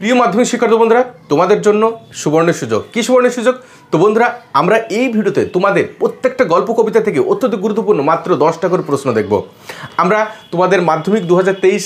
প্রিয় মাধ্যমিক শিক্ষার্থী বন্ধুরা তোমাদের জন্য সুবর্ণ সুযোগ কী সুবর্ণ সুযোগ তো বন্ধুরা আমরা এই ভিডিওতে তোমাদের প্রত্যেকটা গল্প কবিতা থেকে অত্যন্ত গুরুত্বপূর্ণ মাত্র দশটা করে প্রশ্ন দেখব আমরা তোমাদের মাধ্যমিক দু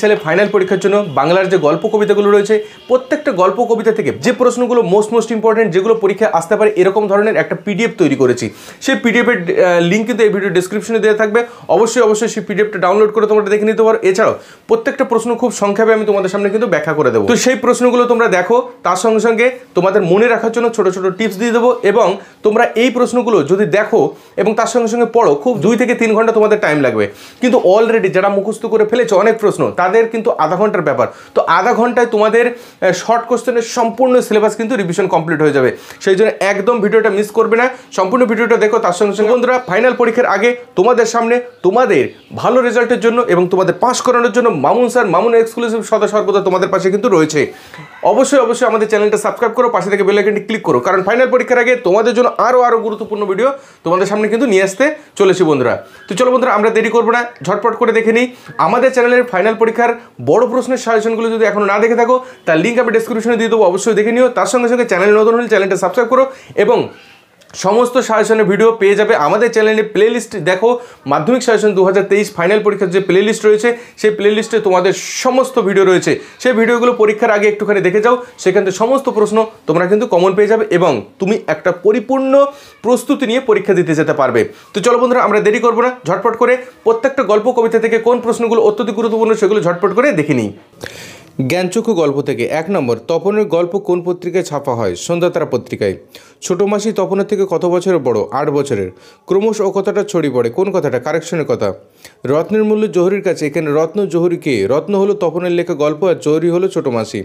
সালে ফাইনাল পরীক্ষার জন্য বাংলার যে গল্প কবিতাগুলো রয়েছে প্রত্যেকটা গল্প কবিতা থেকে যে প্রশ্নগুলো মোস্ট মোস্ট ইম্পর্টেন্ট যেগুলো পরীক্ষায় আসতে পারে এরকম ধরনের একটা পিডিএফ তৈরি করেছি সেই পিডিএফের লিঙ্ক কিন্তু এই ভিডিও ডিসক্রিপশনে দেওয়া থাকবে অবশ্যই অবশ্যই সেই পিডিএফটা ডাউনলোড করে তোমরা দেখে নিতে পারো এছাড়াও প্রত্যেকটা প্রশ্ন খুব সংক্ষেপে আমি তোমাদের সামনে কিন্তু ব্যাখ্যা করে দেবো তো সেই প্রশ্নগুলো প্রশ্নগুলো তোমরা দেখো তার সঙ্গে সঙ্গে তোমাদের মনে রাখার জন্য ছোট ছোট টিপস দিয়ে দেবো এবং তোমরা এই প্রশ্নগুলো যদি দেখো এবং তার সঙ্গে সঙ্গে পড়ো খুব দুই থেকে তিন ঘন্টা তোমাদের টাইম লাগবে কিন্তু অলরেডি যারা মুখস্থ করে ফেলেছে অনেক প্রশ্ন তাদের কিন্তু আধা ঘন্টার ব্যাপার তো আধা ঘন্টায় তোমাদের শর্ট কোশ্চেনের সম্পূর্ণ সিলেবাস কিন্তু রিভিশন কমপ্লিট হয়ে যাবে সেই জন্য একদম ভিডিওটা মিস করবে না সম্পূর্ণ ভিডিওটা দেখো তার সঙ্গে সঙ্গে বন্ধুরা ফাইনাল পরীক্ষার আগে তোমাদের সামনে তোমাদের ভালো রেজাল্টের জন্য এবং তোমাদের পাস করানোর জন্য মামুন স্যার মামুন এক্সক্লুসিভ সদা সর্বদা তোমাদের পাশে কিন্তু রয়েছে অবশ্যই অবশ্যই আমাদের চ্যানেলটা সাবস্ক্রাইব করো পাশে থেকে বেলাইকনটি ক্লিক করো কারণ ফাইনাল পরীক্ষার আগে তোমাদের জন্য আরও আরও গুরুত্বপূর্ণ ভিডিও তোমাদের সামনে কিন্তু নিয়ে আসতে চলেছি বন্ধুরা তো চলো বন্ধুরা আমরা দেরি করবো না ঝটপট করে দেখে নিই আমাদের চ্যানেলের ফাইনাল পরীক্ষার বড় প্রশ্নের সাজেশনগুলো যদি এখনও না দেখে থাকো তার লিঙ্ক আমি ডিসক্রিপশনে দিয়ে দেবো অবশ্যই দেখে নিও তার সঙ্গে সঙ্গে চ্যানেল নতুন হলে চ্যানেলটা সাবস্ক্রাইব করো এবং সমস্ত সাজেশনের ভিডিও পেয়ে যাবে আমাদের চ্যানেলে প্লেলিস্ট দেখো মাধ্যমিক সাজেশন দু ফাইনাল পরীক্ষার যে প্লেলিস্ট রয়েছে সেই প্লেলিস্টে তোমাদের সমস্ত ভিডিও রয়েছে সেই ভিডিওগুলো পরীক্ষার আগে একটুখানি দেখে যাও সেখান থেকে সমস্ত প্রশ্ন তোমরা কিন্তু কমন পেয়ে যাবে এবং তুমি একটা পরিপূর্ণ প্রস্তুতি নিয়ে পরীক্ষা দিতে যেতে পারবে তো চলো বন্ধুরা আমরা দেরি করবো না ঝটপট করে প্রত্যেকটা গল্প কবিতা থেকে কোন প্রশ্নগুলো অত্যধিক গুরুত্বপূর্ণ সেগুলো ঝটপট করে দেখে নিই জ্ঞানচক্ষু গল্প থেকে এক নম্বর তপনের গল্প কোন পত্রিকায় ছাপা হয় সন্ধ্যাতারা পত্রিকায় ছোটো মাসি তপনের থেকে কত বছরের বড় আট বছরের ক্রমশ ও কথাটা ছড়িয়ে পড়ে কোন কথাটা কারেকশনের কথা রত্নের মূল্য জহরির কাছে এখানে রত্ন জহরি কে রত্ন হলো তপনের লেখা গল্প আর জহরি হলো ছোটো মাসি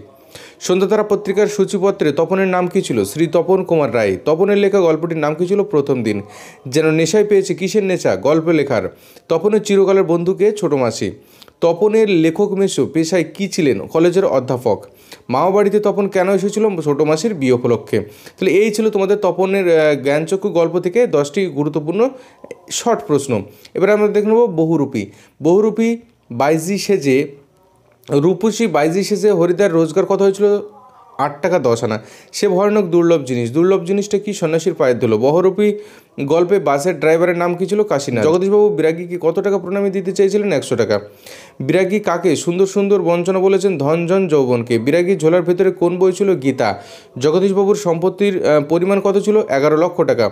সন্ধ্যাতারা পত্রিকার সূচিপত্রে তপনের নাম কী ছিল শ্রী তপন কুমার রায় তপনের লেখা গল্পটির নাম কী ছিল প্রথম দিন যেন নেশায় পেয়েছে কিসের নেশা গল্প লেখার তপনের চিরকালের বন্ধুকে ছোটো মাসি তপনের লেখক মেশো পেশায় কী ছিলেন কলেজের অধ্যাপক মাও বাড়িতে তপন কেন এসেছিল ছোটো মাসির বিয়ে উপলক্ষে তাহলে এই ছিল তোমাদের তপনের জ্ঞানচক্ষু গল্প থেকে দশটি গুরুত্বপূর্ণ শর্ট প্রশ্ন এবার আমরা দেখে নেব বহুরূপী বহুরূপী বাইজি সেজে রূপসী বাইজিশ এসে হরিদার রোজগার কথা হয়েছিল আট টাকা দশ আনা সে ভয়ানক দুর্লভ জিনিস দুর্লভ জিনিসটা কি সন্ন্যাসীর পায়ের ধুলো বহরূপী গল্পে বাসের ড্রাইভারের নাম কি ছিল কাশীনাথ জগদীশবাবু বিরাগীকে কত টাকা প্রণামী দিতে চেয়েছিলেন একশো টাকা বিরাগী কাকে সুন্দর সুন্দর বঞ্চনা বলেছেন ধনজন যৌবনকে বিরাগী ঝোলার ভেতরে কোন বই ছিল গীতা জগদীশবাবুর সম্পত্তির পরিমাণ কত ছিল এগারো লক্ষ টাকা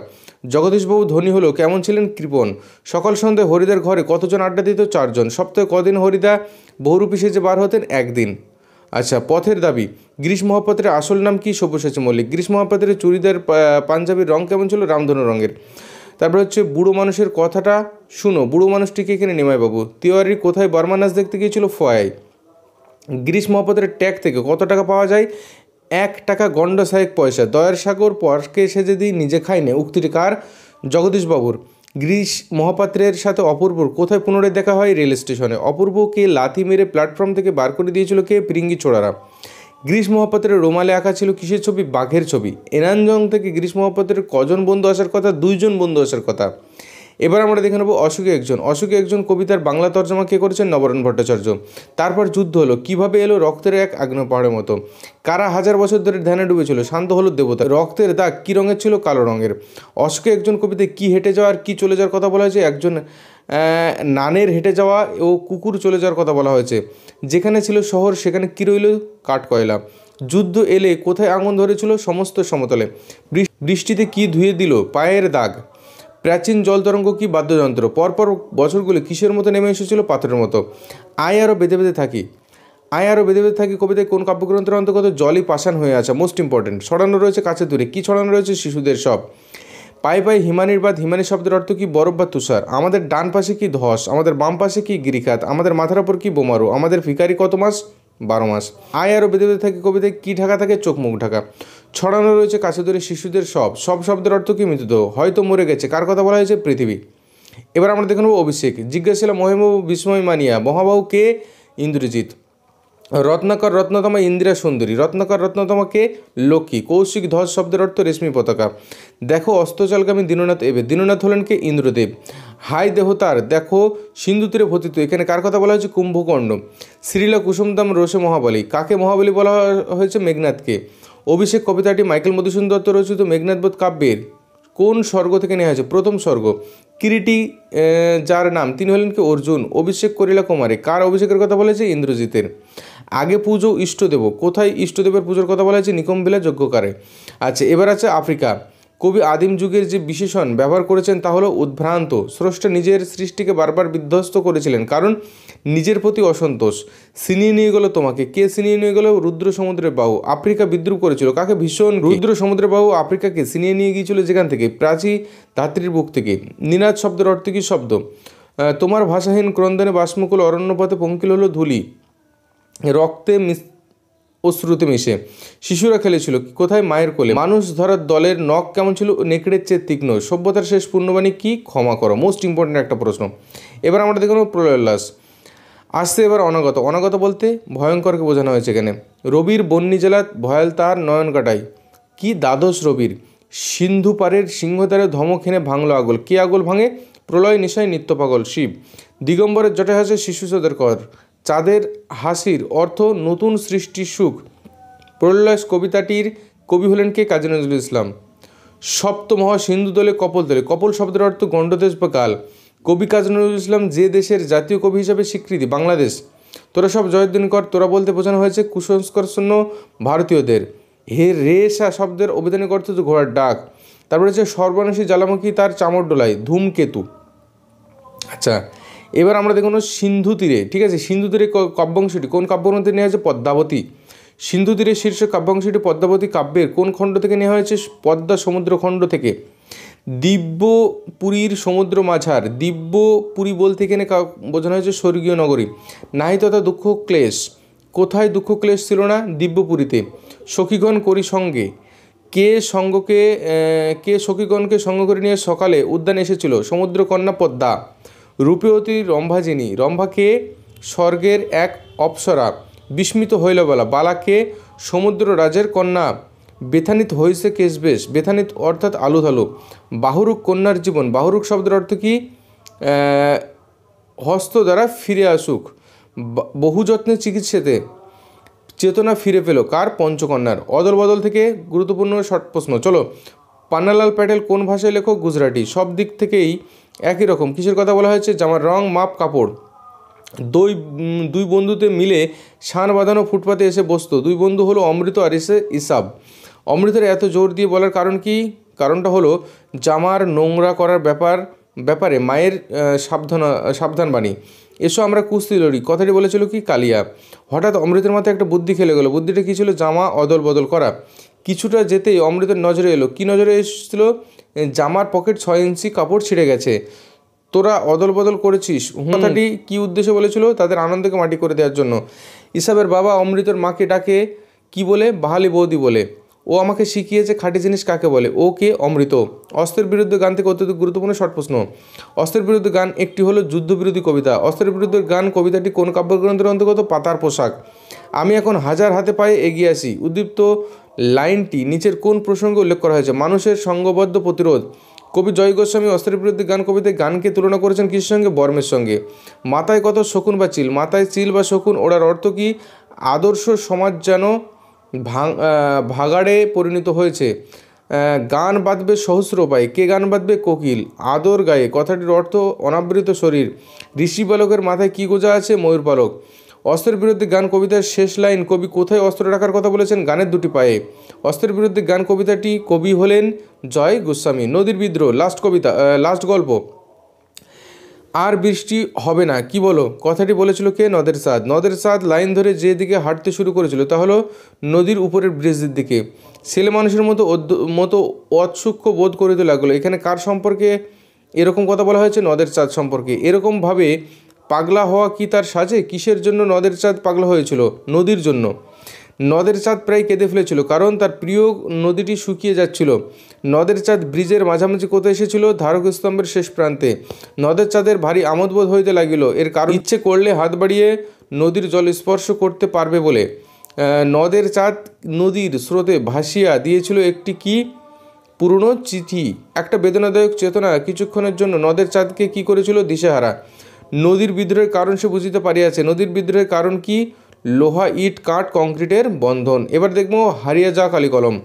জগদীশবাবু ধনী হলো কেমন ছিলেন কৃপন সকাল সন্ধ্যে হরিদার ঘরে কতজন আড্ডা দিত চারজন সপ্তাহে কদিন হরিদা বহুরূপী সেজে বার হতেন একদিন আচ্ছা পথের দাবি গ্রীষ্ম মহাপাত্রের আসল নাম কি সব্যসাচী মল্লিক গ্রীষ্ম মহাপাত্রের চুড়িদার পাঞ্জাবির রং কেমন ছিল রামধনু রঙের তারপরে হচ্ছে বুড়ো মানুষের কথাটা শুনো বুড়ো মানুষটিকে এখানে বাবু তিওয়ারির কোথায় বর্মা নাচ দেখতে গিয়েছিল ফয়াই গ্রীষ্ম মহাপাত্রের ট্যাগ থেকে কত টাকা পাওয়া যায় এক টাকা গণ্ড সাহেব পয়সা দয়ার সাগর পরকে সে যদি নিজে খায় না উক্তিটি কার জগদীশবাবুর গিরিশ মহাপাত্রের সাথে অপূর্বর কোথায় পুনরায় দেখা হয় রেল স্টেশনে অপূর্বকে লাথি মেরে প্ল্যাটফর্ম থেকে বার করে দিয়েছিল কে পিরিঙ্গি ছোড়ারা গ্রীষ মহাপাত্রের রোমালে আঁকা ছিল কিসের ছবি বাঘের ছবি এনানজং থেকে গ্রীষ মহাপাত্রের কজন বন্ধু আসার কথা দুইজন বন্ধু আসার কথা এবার আমরা দেখে নেব অসুখী একজন অসুখী একজন কবিতার বাংলা তর্জমা কে করেছেন নবরণ ভট্টাচার্য তারপর যুদ্ধ হলো কিভাবে এলো রক্তের এক পাহাড়ের মতো কারা হাজার বছর ধরে ধ্যানে ডুবেছিল শান্ত হলো দেবতা রক্তের দাগ কী রঙের ছিল কালো রঙের অসুখী একজন কবিতে কি হেঁটে যাওয়ার কি চলে যাওয়ার কথা বলা হয়েছে একজন নানের হেঁটে যাওয়া ও কুকুর চলে যাওয়ার কথা বলা হয়েছে যেখানে ছিল শহর সেখানে কী রইল কাঠ কয়লা যুদ্ধ এলে কোথায় আঙুন ধরেছিল সমস্ত সমতলে বৃষ্টিতে কি ধুয়ে দিল পায়ের দাগ প্রাচীন জল তরঙ্গ কি বাদ্যযন্ত্র পরপর বছরগুলো কিসের মতো নেমে এসেছিল পাথরের মতো আয় আরও বেঁধে বেঁধে থাকি আয় আরও বেঁধে বেঁধে থাকি কবিতায় কোন কাব্যগ্রন্থের অন্তর্গত জলই পাষাণ হয়ে আছে মোস্ট ইম্পর্টেন্ট ছড়ানো রয়েছে কাছে দূরে কী ছড়ানো রয়েছে শিশুদের সব পায়ে পায়ে হিমানির বাদ হিমানি শব্দের অর্থ কি বরফ বা তুষার আমাদের ডান পাশে কি ধস আমাদের বাম পাশে কি গিরিখাত আমাদের মাথার ওপর কি বোমারু আমাদের ফিকারি কত মাস বারো মাস আয় আরও বেঁধে বেঁধে থাকে কবিতায় কী ঢাকা থাকে চোখ মুখ ঢাকা ছড়ানো রয়েছে কাছে ধরে শিশুদের সব সব শব্দের অর্থ কি মৃতদেহ হয়তো মরে গেছে কার কথা বলা হয়েছে পৃথিবী এবার আমরা দেখে নেবো অভিষেক জিজ্ঞাসা মহেমবাবু বিস্ময় মানিয়া মহাবাহু কে ইন্দ্রজিৎ রত্নাকর রত্নতমা ইন্দিরা সুন্দরী রত্নাকর রত্নতমা কে লক্ষ্মী কৌশিক ধ্বজ শব্দের অর্থ রেশমি পতাকা দেখো অস্তচলগামী দীননাথ এবে দীননাথ হলেন কে ইন্দ্রদেব হাই দেহতার দেখো সিন্ধু তীরে ভতিত এখানে কার কথা বলা হয়েছে কুম্ভকর্ণ শ্রীলা কুসুমদাম রোষে মহাবলী কাকে মহাবলী বলা হয়েছে মেঘনাথকে অভিষেক কবিতাটি মাইকেল মধুসূদন দত্ত রচিত মেঘনাথবোধ কাব্যের কোন স্বর্গ থেকে নেওয়া হয়েছে প্রথম স্বর্গ কিরিটি যার নাম তিনি হলেন কি অর্জুন অভিষেক করিলা কুমারে কার অভিষেকের কথা বলেছে ইন্দ্রজিতের আগে পুজো ইষ্টদেব কোথায় ইষ্টদেবের পুজোর কথা বলা হয়েছে নিকম্বিলা যজ্ঞকারে আচ্ছা এবার আছে আফ্রিকা কবি আদিম যুগের যে বিশেষণ ব্যবহার করেছেন তা হলো উদ্ভ্রান্ত স্রষ্টা নিজের সৃষ্টিকে বারবার বিধ্বস্ত করেছিলেন কারণ নিজের প্রতি অসন্তোষ সিনিয়ে নিয়ে গেল তোমাকে কে সিনিয়ে নিয়ে গেল রুদ্র সমুদ্রের বাহু আফ্রিকা বিদ্রুপ করেছিল কাকে ভীষণ রুদ্র সমুদ্রের বাহু আফ্রিকাকে সিনিয়ে নিয়ে গিয়েছিল যেখান থেকে প্রাচী ধাত্রীর বুক থেকে নিনাদ শব্দের অর্থ কী শব্দ তোমার ভাষাহীন ক্রন্দনে বাষ্মকুল অরণ্যপথে পঙ্কিল হলো ধুলি রক্তে অশ্রুতে মিশে শিশুরা খেলেছিল কোথায় মায়ের কোলে মানুষ ধরার দলের নখ কেমন ছিল নেকড়ের চেয়ে তীক্ষ্ণ সভ্যতার শেষ পূর্ণবাণী কি ক্ষমা করো মোস্ট ইম্পর্ট্যান্ট একটা প্রশ্ন এবার আমরা দেখুন নেব প্রলয়োল্লাস আসছে এবার অনাগত অনাগত বলতে ভয়ঙ্করকে বোঝানো হয়েছে এখানে রবির বন্যী জেলা ভয়াল তার নয়ন কাটাই কি দ্বাদশ রবির সিন্ধু পারের সিংহদ্বারে ধমক হেনে ভাঙল আগল কে আগল ভাঙে প্রলয় নিশয় নিত্য পাগল শিব দিগম্বরের জটে হাসে সদের কর চাঁদের হাসির অর্থ নতুন সৃষ্টির সুখ প্রলয়স কবিতাটির কবি হলেন কে কাজী নজরুল ইসলাম সপ্তমহা সিন্ধু দলে কপল দলে কপল শব্দের অর্থ গণ্ডদেশ বা কাল কবি কাজী নজরুল ইসলাম যে দেশের জাতীয় কবি হিসাবে স্বীকৃতি বাংলাদেশ তোরা সব জয়দ্দিন কর তোরা বলতে বোঝানো হয়েছে শূন্য ভারতীয়দের হে রেশা শব্দের অভিধানিক অর্থ হচ্ছে ঘোড়ার ডাক তারপরে হচ্ছে সর্বনাশী জ্বালামুখী তার চামড় ডোলায় ধূমকেতু আচ্ছা এবার আমরা দেখুন সিন্ধু তীরে ঠিক আছে সিন্ধু তীরে কাব্যাংশটি কোন কাব্যগ্রন্থে নেওয়া হয়েছে পদ্মাবতী সিন্ধু তীরে শীর্ষ কাব্যাংশটি পদ্মাবতী কাব্যের কোন খণ্ড থেকে নেওয়া হয়েছে পদ্মা সমুদ্র খণ্ড থেকে দিব্য পুরীর সমুদ্র মাঝার দিব্য পুরী বলতে এখানে বোঝানো হয়েছে স্বর্গীয় নগরী নাহি তথা দুঃখ ক্লেশ কোথায় দুঃখ ক্লেশ ছিল না দিব্যপুরীতে সখীগণ করি সঙ্গে কে সঙ্গকে কে সখীগণকে সঙ্গ করে নিয়ে সকালে উদ্যানে এসেছিল সমুদ্রকন্যা পদ্মা রূপেতী রম্ভাজিনী রম্ভাকে স্বর্গের এক অপ্সরা বিস্মিত হইল বলা বালাকে সমুদ্র রাজের কন্যা বেথানিত হয়েছে কেশবেশ বেথানিত অর্থাৎ আলু ধালু বাহুরুক কন্যার জীবন বাহুরুক শব্দের অর্থ কি হস্ত দ্বারা ফিরে আসুক বহু যত্নে চিকিৎসাতে চেতনা ফিরে পেল কার পঞ্চকন্যার অদল বদল থেকে গুরুত্বপূর্ণ শর্ট প্রশ্ন চলো পান্নালাল প্যাটেল কোন ভাষায় লেখক গুজরাটি সব দিক থেকেই একই রকম কিসের কথা বলা হয়েছে জামার রং মাপ কাপড় দুই দুই বন্ধুতে মিলে শান বাঁধানো ফুটপাতে এসে বসত দুই বন্ধু হলো অমৃত আর এসে ইসাব অমৃতের এত জোর দিয়ে বলার কারণ কি কারণটা হলো জামার নোংরা করার ব্যাপার ব্যাপারে মায়ের সাবধান সাবধান বাণী এসো আমরা কুস্তি লড়ি কথাটি বলেছিল কি কালিয়া হঠাৎ অমৃতের মাথায় একটা বুদ্ধি খেলে গেল বুদ্ধিটা কী ছিল জামা অদল বদল করা কিছুটা যেতেই অমৃতের নজরে এলো কী নজরে এসেছিল জামার পকেট ছয় ইঞ্চি কাপড় ছিঁড়ে গেছে তোরা অদল বদল করেছিস কথাটি কি উদ্দেশ্যে বলেছিল তাদের আনন্দকে মাটি করে দেওয়ার জন্য ইসাবের বাবা অমৃতর মাকে ডাকে কি বলে বাহালি বৌদি বলে ও আমাকে শিখিয়েছে খাঁটি জিনিস কাকে বলে ও কে অমৃত অস্ত্রের বিরুদ্ধে গান থেকে অত্যন্ত গুরুত্বপূর্ণ শর্ট প্রশ্ন অস্ত্রের বিরুদ্ধে গান একটি হলো যুদ্ধবিরোধী কবিতা অস্ত্রের বিরুদ্ধে গান কবিতাটি কোন কাব্যগ্রন্থের অন্তর্গত পাতার পোশাক আমি এখন হাজার হাতে পায়ে এগিয়ে আসি উদ্দীপ্ত লাইনটি নিচের কোন প্রসঙ্গে উল্লেখ করা হয়েছে মানুষের সঙ্গবদ্ধ প্রতিরোধ কবি জয় গোস্বামী অস্ত্রের বিরুদ্ধে গান কবিতে গানকে তুলনা করেছেন কৃষির সঙ্গে বর্মের সঙ্গে মাথায় কত শকুন বা চিল মাথায় চিল বা শকুন ওড়ার অর্থ কি আদর্শ সমাজ যেন ভাগাড়ে পরিণত হয়েছে গান বাঁধবে সহস্র উপায় কে গান বাঁধবে কোকিল আদর গায়ে কথাটির অর্থ অনাবৃত শরীর ঋষি বালকের মাথায় কী গোজা আছে ময়ূর পালক অস্ত্রের বিরুদ্ধে গান কবিতার শেষ লাইন কবি কোথায় অস্ত্র রাখার কথা বলেছেন গানের দুটি পায়ে অস্ত্রের বিরুদ্ধে গান কবিতাটি কবি হলেন জয় গোস্বামী নদীর বিদ্রোহ লাস্ট কবিতা লাস্ট গল্প আর বৃষ্টি হবে না কি বলো কথাটি বলেছিল কে নদের সাদ নদের সাদ লাইন ধরে যে দিকে হাঁটতে শুরু করেছিল তা হলো নদীর উপরের ব্রিজের দিকে ছেলে মানুষের মতো মতো অৎসুক্ষ বোধ করিতে লাগলো এখানে কার সম্পর্কে এরকম কথা বলা হয়েছে নদের চাঁদ সম্পর্কে এরকমভাবে পাগলা হওয়া কি তার সাজে কিসের জন্য নদের চাঁদ পাগলা হয়েছিল নদীর জন্য নদের চাঁদ প্রায় কেঁদে ফেলেছিল কারণ তার প্রিয় নদীটি শুকিয়ে যাচ্ছিল নদের চাঁদ ব্রিজের মাঝামাঝি কোথায় এসেছিল ধারক স্তম্ভের শেষ প্রান্তে নদের চাঁদের ভারী আমোদবোধ হইতে লাগিল এর কারণ ইচ্ছে করলে হাত বাড়িয়ে নদীর জল স্পর্শ করতে পারবে বলে নদের চাঁদ নদীর স্রোতে ভাসিয়া দিয়েছিল একটি কি পুরনো চিঠি একটা বেদনাদায়ক চেতনা কিছুক্ষণের জন্য নদের চাঁদকে কি করেছিল দিশেহারা নদীর বিদ্রোহের কারণ সে বুঝিতে পারিয়াছে নদীর বিদ্রোহের কারণ কি লোহা ইট কাঠ কংক্রিটের বন্ধন এবার দেখবো হারিয়া যা কালি কলম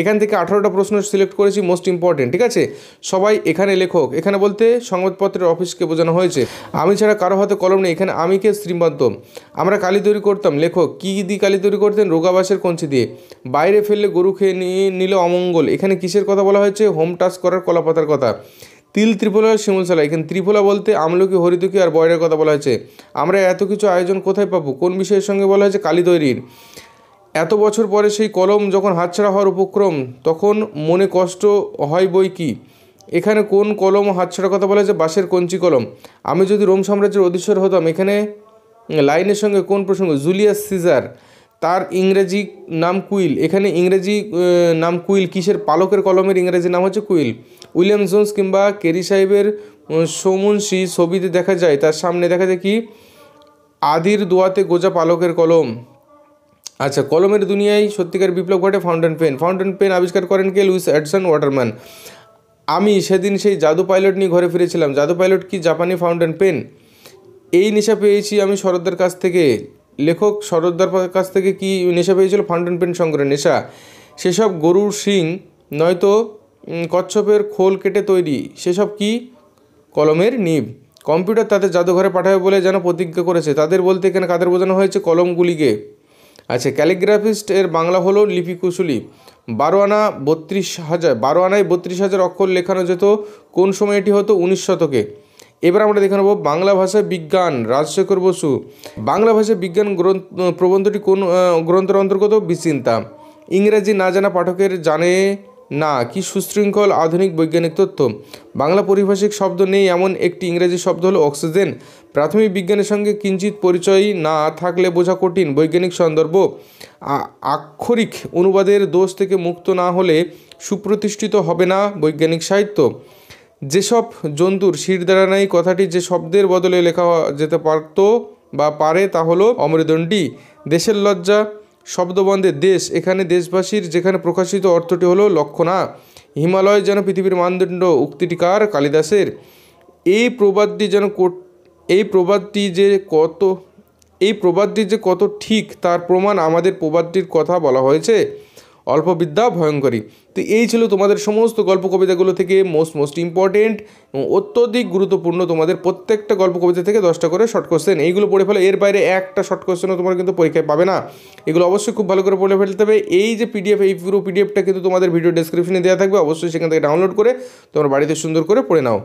এখান থেকে আঠারোটা প্রশ্ন সিলেক্ট করেছি মোস্ট ইম্পর্টেন্ট ঠিক আছে সবাই এখানে লেখক এখানে বলতে সংবাদপত্রের অফিসকে বোঝানো হয়েছে আমি ছাড়া কারো হাতে কলম নেই এখানে আমি কে শ্রীমান্ত আমরা কালি তৈরি করতাম লেখক কী দিয়ে কালি তৈরি করতেন রোগাবাসের কঞ্চি দিয়ে বাইরে ফেললে গরু খেয়ে নিয়ে নিল অমঙ্গল এখানে কিসের কথা বলা হয়েছে হোম টাস্ক করার কলাপাতার কথা তিল ত্রিফলা শিমুলশালা এখানে ত্রিপুলা বলতে আমলকি হরিতকি আর বয়রের কথা বলা হয়েছে আমরা এত কিছু আয়োজন কোথায় পাবো কোন বিষয়ের সঙ্গে বলা হয়েছে কালী তৈরির এত বছর পরে সেই কলম যখন হাতছাড়া হওয়ার উপক্রম তখন মনে কষ্ট হয় বই কি এখানে কোন কলম হাতছাড়া কথা বলা হয়েছে বাঁশের কঞ্চি কলম আমি যদি রোম সাম্রাজ্যের অধীশ্বর হতাম এখানে লাইনের সঙ্গে কোন প্রসঙ্গ জুলিয়াস সিজার তার ইংরেজি নাম কুইল এখানে ইংরেজি নাম কুইল কিসের পালকের কলমের ইংরেজি নাম হচ্ছে কুইল উইলিয়াম জোন্স কিংবা কেরি সাহেবের সৌমনসি ছবিতে দেখা যায় তার সামনে দেখা যায় কি আদির দোয়াতে গোজা পালকের কলম আচ্ছা কলমের দুনিয়ায় সত্যিকার বিপ্লব ঘটে ফাউন্টেন পেন ফাউন্টেন পেন আবিষ্কার করেন কে লুইস অ্যাডসন ওয়াটারম্যান আমি সেদিন সেই জাদু পাইলট নিয়ে ঘরে ফিরেছিলাম জাদু পাইলট কি জাপানি ফাউন্টেন পেন এই নেশা পেয়েছি আমি শরদ্দার কাছ থেকে লেখক শরদ্দার কাছ থেকে কি নেশা পেয়েছিল ফাউন্টেন পেন সংগ্রহের নেশা সেসব গরুর শিং নয়তো কচ্ছপের খোল কেটে তৈরি সেসব কি কলমের নিব কম্পিউটার তাদের জাদুঘরে পাঠাবে বলে যেন প্রতিজ্ঞা করেছে তাদের বলতে এখানে কাদের বোঝানো হয়েছে কলমগুলিকে আচ্ছা ক্যালিগ্রাফিস্ট এর বাংলা হলো লিপিকুশুলি বারো আনা বত্রিশ হাজার বারো আনায় বত্রিশ হাজার অক্ষর লেখানো যেত কোন সময় এটি হতো উনিশ শতকে এবার আমরা দেখে নেব বাংলা ভাষায় বিজ্ঞান রাজশেখর বসু বাংলা ভাষায় বিজ্ঞান গ্রন্থ প্রবন্ধটি কোন গ্রন্থের অন্তর্গত বিচিন্তা ইংরেজি না জানা পাঠকের জানে না কি সুশৃঙ্খল আধুনিক বৈজ্ঞানিক তথ্য বাংলা পরিভাষিক শব্দ নেই এমন একটি ইংরেজি শব্দ হলো অক্সিজেন প্রাথমিক বিজ্ঞানের সঙ্গে কিঞ্চিত পরিচয় না থাকলে বোঝা কঠিন বৈজ্ঞানিক সন্দর্ভ আক্ষরিক অনুবাদের দোষ থেকে মুক্ত না হলে সুপ্রতিষ্ঠিত হবে না বৈজ্ঞানিক সাহিত্য যেসব জন্তুর শির দ্বারা নাই কথাটি যে শব্দের বদলে লেখা যেতে পারত বা পারে তা হলো অমৃদণ্ডী দেশের লজ্জা শব্দবন্ধে দেশ এখানে দেশবাসীর যেখানে প্রকাশিত অর্থটি হলো লক্ষণা হিমালয় যেন পৃথিবীর মানদণ্ড কার কালিদাসের এই প্রবাদটি যেন এই প্রবাদটি যে কত এই প্রবাদটি যে কত ঠিক তার প্রমাণ আমাদের প্রবাদটির কথা বলা হয়েছে অল্প বিদ্যা ভয়ঙ্করী তো এই ছিল তোমাদের সমস্ত গল্প কবিতাগুলো থেকে মোস্ট মোস্ট ইম্পর্টেন্ট অত্যধিক গুরুত্বপূর্ণ তোমাদের প্রত্যেকটা গল্প কবিতা থেকে দশটা করে শর্ট কোশ্চেন এইগুলো পড়ে ফেলো এর বাইরে একটা শর্ট কোশ্চেনও তোমার কিন্তু পরীক্ষায় পাবে না এগুলো অবশ্যই খুব ভালো করে পড়ে ফেলতে হবে এই যে পিডিএফ এই পুরো পিডিএফটা কিন্তু তোমাদের ভিডিও ডেসক্রিপশনে দেওয়া থাকবে অবশ্যই সেখান থেকে ডাউনলোড করে তোমার বাড়িতে সুন্দর করে পড়ে নাও